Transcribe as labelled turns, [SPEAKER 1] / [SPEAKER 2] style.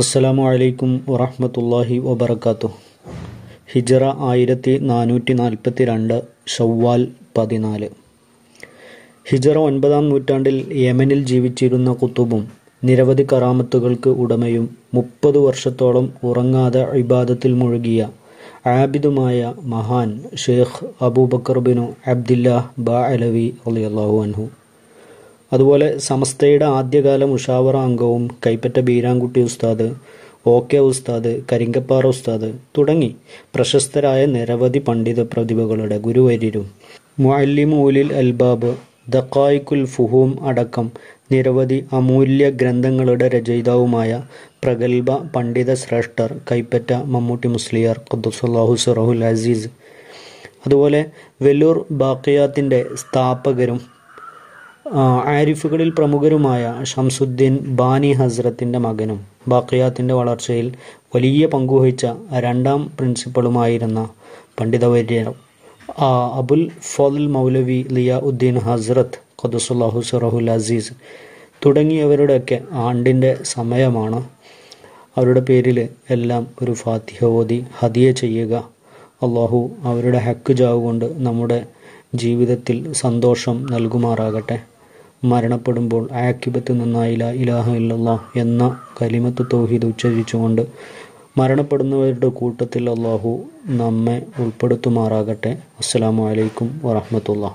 [SPEAKER 1] അസ്സലാമു അലൈക്കും വറഹമത്തല്ലാഹി വബർക്കാത്തു ഹിജറ ആയിരത്തി നാനൂറ്റി നാൽപ്പത്തി രണ്ട് ഷവ്വാൽ പതിനാല് ഹിജറ ഒൻപതാം നൂറ്റാണ്ടിൽ യമനിൽ ജീവിച്ചിരുന്ന കുത്തുബും നിരവധി കറാമത്തുകൾക്ക് ഉടമയും മുപ്പത് വർഷത്തോളം ഉറങ്ങാതെ ഇബാദത്തിൽ മുഴുകിയ ആബിദുമായ മഹാൻ ഷേഖ് അബൂബക്കർ ബിനു അബ്ദില്ല ബാ അലവി അലി അള്ളാഹു അൻഹു അതുപോലെ സമസ്തയുടെ ആദ്യകാല മുഷാവറ അംഗവും കൈപ്പറ്റ ബീരാങ്കുട്ടി ഉസ്താദ് ഒ കെ ഉസ്താദ് കരിങ്കപ്പാറ ഉസ്താദ് തുടങ്ങി പ്രശസ്തരായ നിരവധി പണ്ഡിത പ്രതിഭകളുടെ ഗുരുവര്യരും മുഅല്ലിമൂലിൽ അൽബാബ് ദക്കായിക്കുൽ ഫുഹൂം അടക്കം നിരവധി അമൂല്യ ഗ്രന്ഥങ്ങളുടെ രചയിതാവുമായ പ്രഗത്ഭ പണ്ഡിത ശ്രേഷ്ഠർ കൈപ്പറ്റ മമ്മൂട്ടി മുസ്ലിയാർ ഖുദ്സുല്ലാഹു സറഹുൽ അസീസ് അതുപോലെ വെല്ലൂർ ബാക്കിയാത്തിൻ്റെ സ്ഥാപകരും ആരിഫുകളിൽ പ്രമുഖരുമായ ഷംസുദ്ദീൻ ബാനി ഹസ്രത്തിൻ്റെ മകനും ബാക്കിയാത്തിൻ്റെ വളർച്ചയിൽ വലിയ പങ്കുവഹിച്ച രണ്ടാം പ്രിൻസിപ്പളുമായിരുന്ന പണ്ഡിതവര്യ അബുൽ ഫോദൽ മൗലവി ലിയ ഉദ്ദീൻ ഹസ്രത്ത് ഖദുസുല്ലാഹു സുറഹുൽ അസീസ് തുടങ്ങിയവരുടെയൊക്കെ ആണ്ടിൻ്റെ സമയമാണ് അവരുടെ പേരിൽ എല്ലാം ഒരു ഫാത്തിഹ ഓതി ഹദിയ ചെയ്യുക അള്ളാഹു അവരുടെ ഹക്ക് ജാവുകൊണ്ട് നമ്മുടെ ജീവിതത്തിൽ സന്തോഷം നൽകുമാറാകട്ടെ മരണപ്പെടുമ്പോൾ ആക്യുബത്ത് നിന്ന ഇലാഹ ഇല്ലല്ലാ എന്ന കലിമത്ത് തൗഹീദ് ഉച്ചരിച്ചുകൊണ്ട് മരണപ്പെടുന്നവരുടെ കൂട്ടത്തിൽ അള്ളാഹു നമ്മെ ഉൾപ്പെടുത്തുമാറാകട്ടെ അസ്സാം വലൈക്കും വറഹമത്തുള്ള